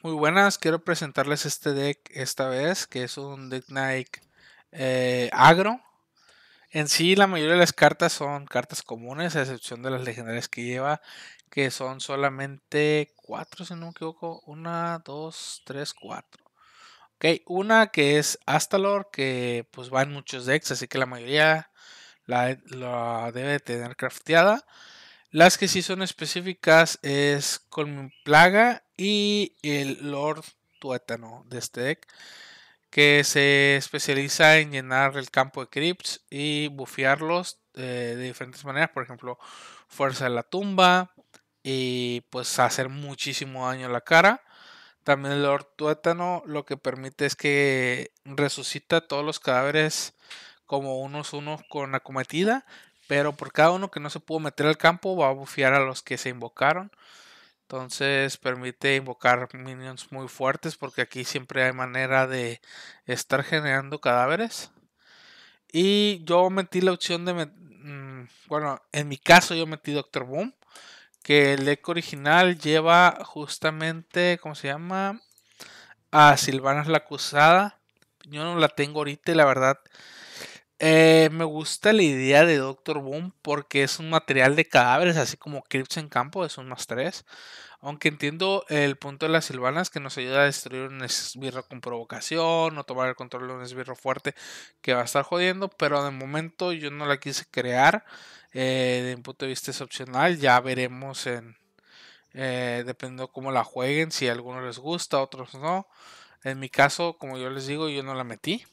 Muy buenas, quiero presentarles este deck esta vez, que es un deck Nike eh, agro. En sí, la mayoría de las cartas son cartas comunes, a excepción de las legendarias que lleva, que son solamente cuatro, si no me equivoco. Una, dos, tres, cuatro. Ok, una que es Astalor, que pues va en muchos decks, así que la mayoría la, debe tener crafteada. Las que sí son específicas es con Plaga y el Lord Tuétano de este deck, que se especializa en llenar el campo de Crypts y bufiarlos eh, de diferentes maneras, por ejemplo, fuerza de la tumba y pues hacer muchísimo daño a la cara. También el Lord Tuétano lo que permite es que resucita todos los cadáveres como unos unos con acometida, pero por cada uno que no se pudo meter al campo va a bufiar a los que se invocaron. Entonces permite invocar minions muy fuertes porque aquí siempre hay manera de estar generando cadáveres. Y yo metí la opción de... Mm, bueno, en mi caso yo metí Doctor Boom. Que el deck original lleva justamente... ¿Cómo se llama? A Silvanas la Acusada. Yo no la tengo ahorita la verdad eh, me gusta la idea de Doctor Boom porque es un material de cadáveres, así como Crips en campo, es un más 3. Aunque entiendo el punto de las silvanas que nos ayuda a destruir un esbirro con provocación o tomar el control de un esbirro fuerte que va a estar jodiendo, pero de momento yo no la quise crear. Eh, de mi punto de vista es opcional, ya veremos en. Eh, dependiendo cómo la jueguen, si a algunos les gusta, a otros no. En mi caso, como yo les digo, yo no la metí.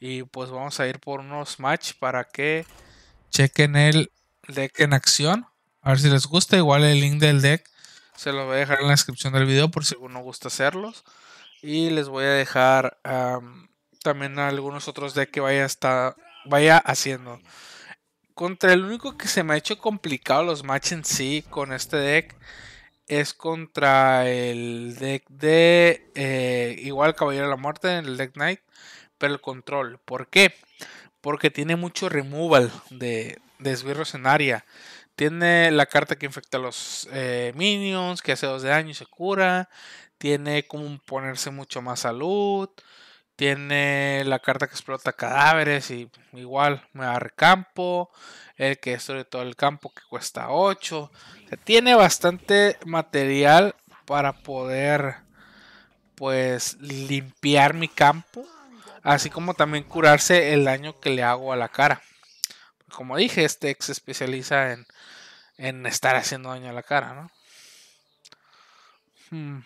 Y pues vamos a ir por unos match para que chequen el deck en acción. A ver si les gusta. Igual el link del deck se los voy a dejar en la descripción del video por si uno gusta hacerlos. Y les voy a dejar también algunos otros decks que vaya, hasta, vaya haciendo. Contra el único que se me ha hecho complicado los match en sí con este deck es contra el deck de eh, igual Caballero de la Muerte, el deck Knight pero el control. ¿Por qué? Porque tiene mucho removal de, de en área. Tiene la carta que infecta a los eh, minions, que hace dos de daño y se cura. Tiene como ponerse mucho más salud. Tiene la carta que explota cadáveres y igual me da recampo. El que destruye todo el campo que cuesta 8. tiene bastante material para poder pues limpiar mi campo así como también curarse el daño que le hago a la cara. Como dije, este ex se especializa en, estar haciendo daño a la cara, ¿no? Hmm.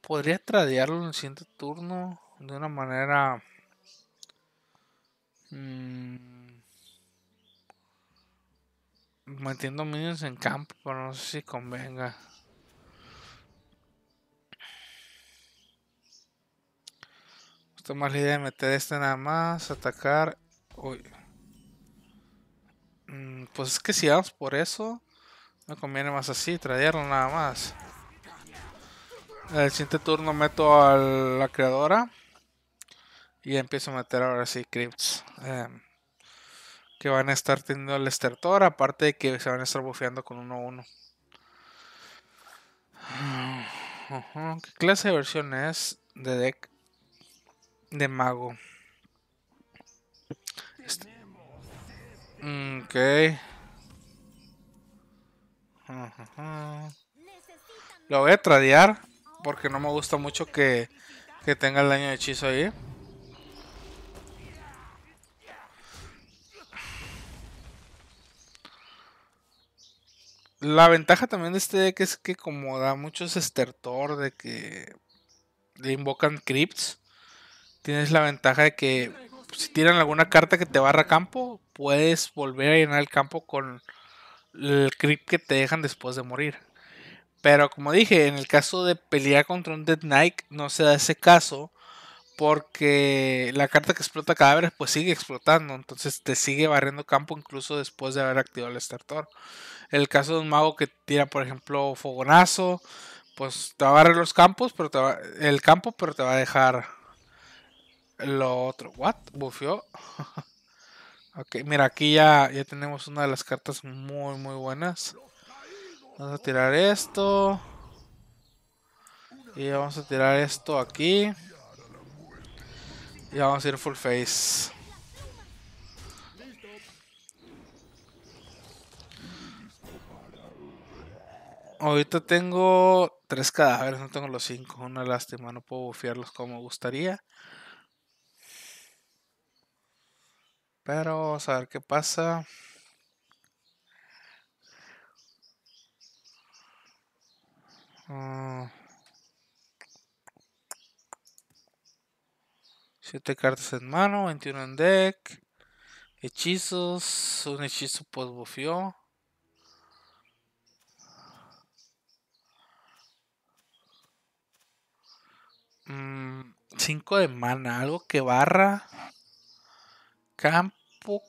Podría tradearlo en el siguiente turno de una manera... Hmm, metiendo minions en campo, pero no sé si convenga. tomar la idea de meter este nada más, atacar. Uy. Mm, pues es que si vamos por eso, me conviene más así, traerlo nada más. El siguiente turno meto a la creadora. Y empiezo a meter ahora sí Crypts em, que van a estar teniendo el estertor. Aparte de que se van a estar bufeando con 1-1. Ah, ¿Qué clase de versión es de deck? de mago. Ok. Lo voy a tradear porque no me gusta mucho que, que tenga el daño de hechizo ahí. La ventaja también de este deck es que como da muchos estertor de que le invocan crypts, tienes la ventaja de que pues, si tiran alguna carta que te barra campo, puedes volver a llenar el campo con el creep que te dejan después de morir. Pero como dije, en el caso de pelear contra un Dead Knight, no se da ese caso. Porque la carta que explota cadáveres, pues sigue explotando. Entonces te sigue barriendo campo incluso después de haber activado el estertor. El caso de un mago que tira, por ejemplo, fogonazo. Pues te va a barrer los campos, pero el campo, pero te va a dejar lo otro, ¿what? bufió ok, mira, aquí ya, ya tenemos una de las cartas muy, muy buenas. Vamos a tirar esto. Y vamos a tirar esto aquí. Y vamos a ir full face. Ahorita tengo tres cadáveres, no tengo los cinco. Una lástima, no puedo bufearlos como gustaría. Pero vamos a ver qué pasa. Ah. siete cartas en mano, 21 en deck. Hechizos, un hechizo post mm, cinco de mana, algo que barra. Camp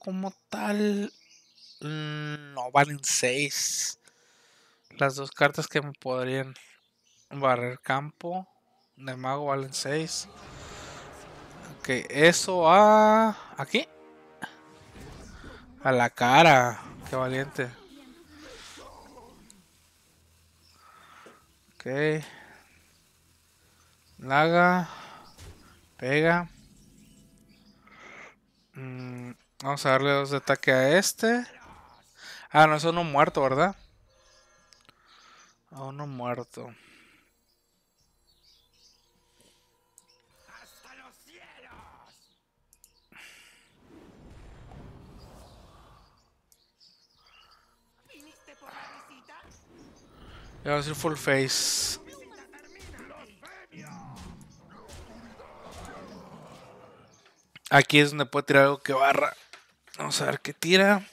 como tal, mm, no valen 6. Las dos cartas que me podrían barrer campo de mago valen 6. Ok, eso a... aquí. A la cara, Que valiente. Ok. Laga. Pega. Vamos a darle dos de ataque a este. Ah, no, es uno muerto, ¿verdad? A ah, uno muerto. Le a decir full face. Aquí es donde puedo tirar algo que barra. Vamos a ver qué tira.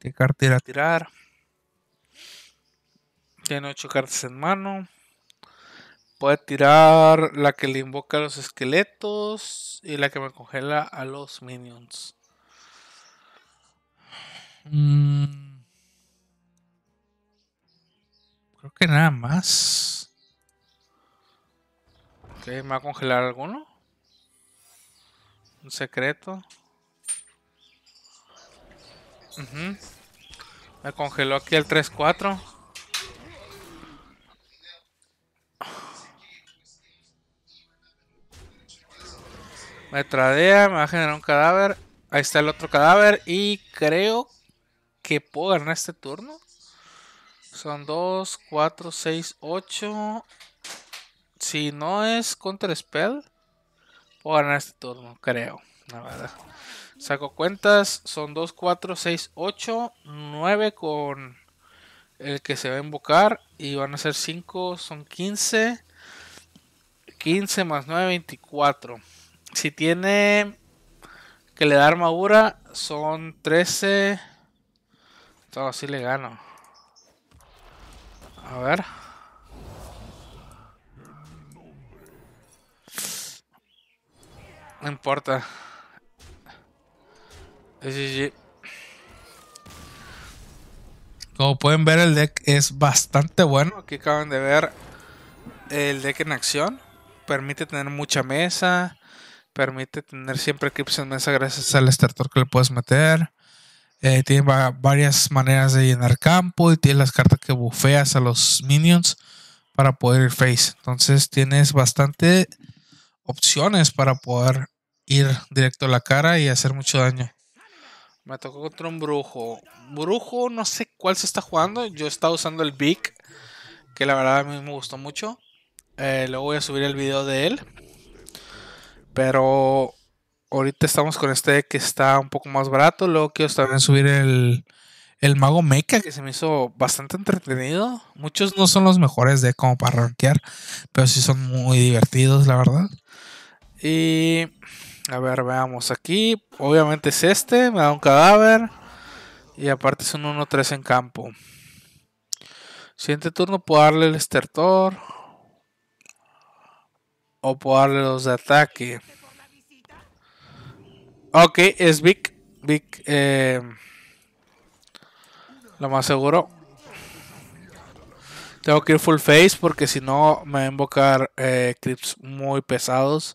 ¿Qué a tirar? Tiene ocho cartas en mano. Puede tirar la que le invoca a los esqueletos y la que me congela a los minions. Mm. Creo que nada más. Ok, ¿me va a congelar alguno? Un secreto. Me congeló aquí el 3-4. Me tradea, me va a generar un cadáver. Ahí está el otro cadáver. Y creo que puedo ganar este turno. Son 2, 4, 6, 8. Si no es Counter Spell ganar este turno, creo. La verdad. Saco cuentas. Son 2, 4, 6, 8, 9 con el que se va a invocar. Y van a ser 5, son 15. 15 más 9, 24. Si tiene que le da armadura, son 13. Todo así le gano. A ver. No importa. GG. Como pueden ver, el deck es bastante bueno. Aquí acaban de ver el deck en acción. Permite tener mucha mesa. Permite tener siempre equipos en mesa gracias al estertor que le puedes meter. Eh, tiene varias maneras de llenar campo y tiene las cartas que bufeas a los minions para poder ir face. Entonces tienes bastante opciones para poder ir directo a la cara y hacer mucho daño. Me tocó contra un brujo. Brujo, no sé cuál se está jugando. Yo estaba usando el Big, que la verdad a mí me gustó mucho. Eh, luego voy a subir el video de él. Pero ahorita estamos con este que está un poco más barato. Luego quiero también subir el, Mago Mecha, que se me hizo bastante entretenido. Muchos no son los mejores de como para rankear, pero sí son muy divertidos, la verdad. Y a ver, veamos aquí. Obviamente es este, me da un cadáver. Y aparte es un 1-3 en campo. Siguiente turno puedo darle el estertor. O puedo darle los de ataque. Ok, es Vic. Vic, eh, lo más seguro. Tengo que ir full face porque si no me va a invocar eh, clips muy pesados.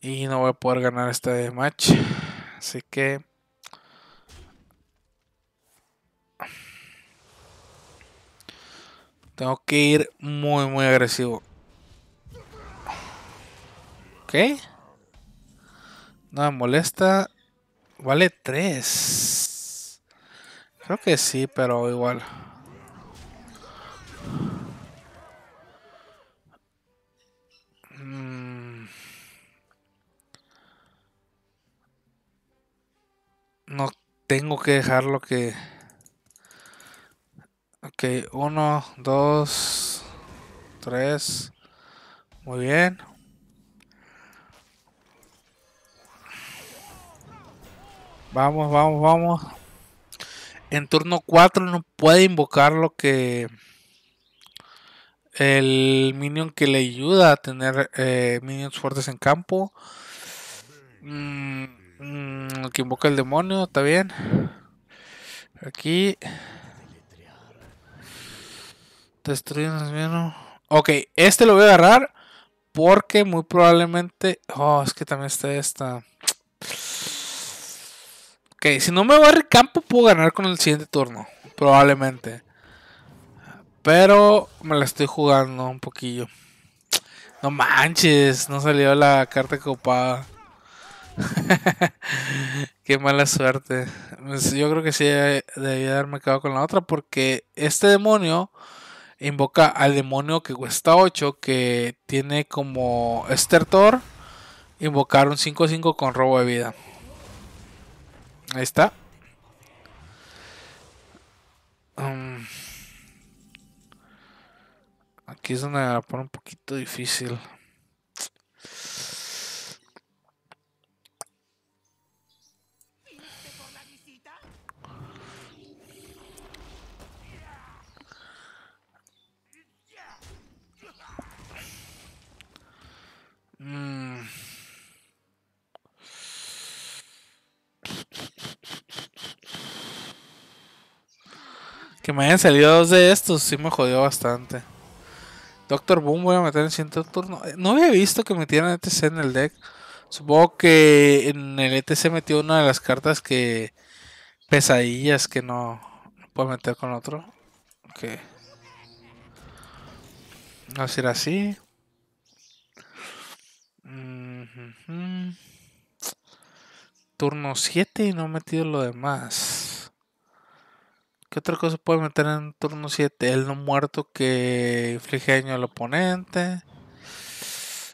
Y no voy a poder ganar este match. Así que... Tengo que ir muy, muy agresivo. Ok. No me molesta. Vale 3. Creo que sí, pero igual. tengo que dejarlo que... Ok, uno, dos, tres. Muy bien. Vamos, vamos, vamos. En turno 4 no puede invocar lo que... El minion que le ayuda a tener eh, minions fuertes en campo. Mm, Mm, que invoca el demonio, está bien. Aquí. Destruyen Ok, este lo voy a agarrar. Porque muy probablemente. Oh, es que también está esta. Ok, si no me va el campo, puedo ganar con el siguiente turno. Probablemente. Pero me la estoy jugando un poquillo. No manches, no salió la carta copada. Qué mala suerte. Pues, yo creo que sí debía haberme quedado con la otra porque este demonio invoca al demonio que cuesta 8 que tiene como estertor invocar un 5-5 con robo de vida. Ahí está. Um, aquí es donde la pone un poquito difícil. me hayan salido dos de estos, sí me jodió bastante. Doctor Boom voy a meter en siguiente turno. Eh, no había visto que metieran ETC en el deck. Supongo que en el ETC metió una de las cartas que. pesadillas que no, puedo meter con otro. Ok. Vamos a ser así. Mm, turno 7 y no he metido lo demás. ¿Qué otra cosa puede meter en turno 7? El no muerto que inflige daño al oponente.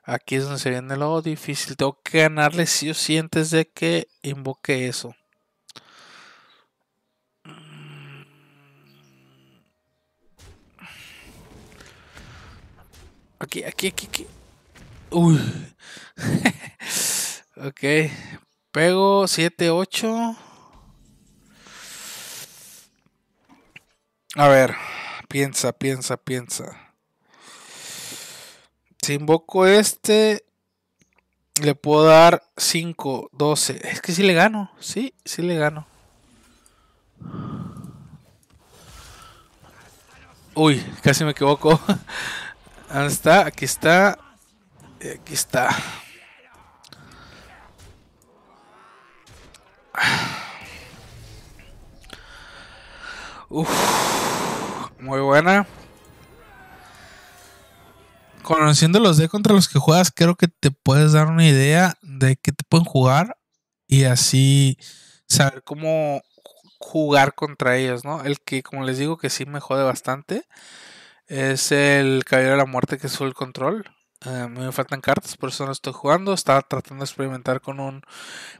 Aquí es donde se viene lo difícil. Tengo que ganarle sí o sí antes de que invoque eso. Aquí, aquí, aquí, aquí. Uy. ok. Pego 7, 8. A ver, piensa, piensa, piensa. Si invoco este, le puedo dar 5, 12. Es que si sí le gano, sí, sí le gano. Uy, casi me equivoco. ¿Dónde está? Aquí está. Eh, aquí está. Uf. Muy buena. Conociendo los D contra los que juegas, creo que te puedes dar una idea de qué te pueden jugar y así saber cómo jugar contra ellos, ¿no? El que, como les digo, que sí me jode bastante es el Caballero de la Muerte que es el control. Eh, me faltan cartas, por eso no estoy jugando. Estaba tratando de experimentar con un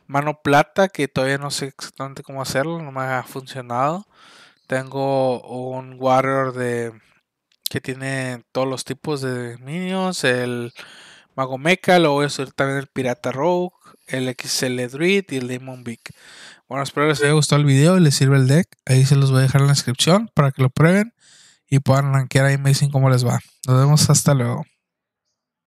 mano plata que todavía no sé exactamente cómo hacerlo, no me ha funcionado. Tengo un Warrior de que tiene todos los tipos de minions. El Mago Mecha, lo voy a subir también el Pirata Rogue, el XL Druid y el Demon Beak. Bueno, espero les haya gustado el video y les sirve el deck. Ahí se los voy a dejar en la descripción para que lo prueben y puedan rankear ahí dicen cómo les va. Nos vemos hasta luego.